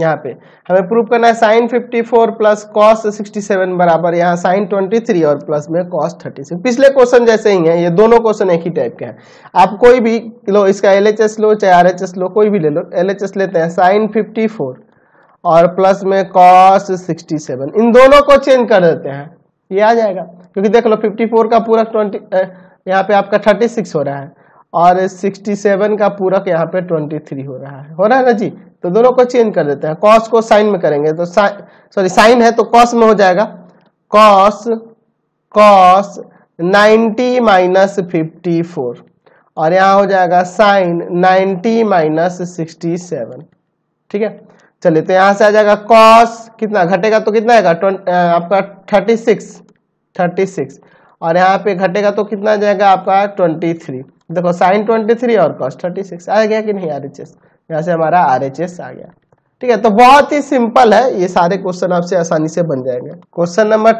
यहाँ पे हमें प्रूव करना है साइन 54 प्लस कॉस सेवन बराबर यहाँ साइन 23 और प्लस में कॉस सिक्स पिछले क्वेश्चन जैसे ही है ये दोनों क्वेश्चन एक ही टाइप के हैं आप कोई भी लो इसका एल लो चाहे आर लो कोई भी ले लो एल लेते हैं साइन 54 और प्लस में कॉस 67 इन दोनों को चेंज कर देते हैं ये आ जाएगा क्योंकि देख लो फोर का पूरा ट्वेंटी यहाँ पे आपका सिक्स हो रहा है और 67 का पूरक यहाँ पे 23 हो रहा है हो रहा है ना जी तो दोनों को चेंज कर देते हैं कॉस को साइन में करेंगे तो सॉरी साइन है तो कॉस में हो जाएगा कॉस कॉस 90 माइनस फिफ्टी और यहाँ हो जाएगा साइन 90 माइनस सिक्सटी ठीक है चलिए तो यहाँ से आ जाएगा कॉस कितना घटेगा तो कितना आएगा आपका 36 36 और यहाँ पे घटेगा तो कितना जाएगा आपका ट्वेंटी थ्री देखो साइन ट्वेंटी थ्री और कॉस थर्टी सिक्स आ गया कि नहीं आर एच एस यहाँ से हमारा आर एच एस आ गया ठीक है तो बहुत ही सिंपल है ये सारे क्वेश्चन आपसे आसानी से बन जाएंगे क्वेश्चन नंबर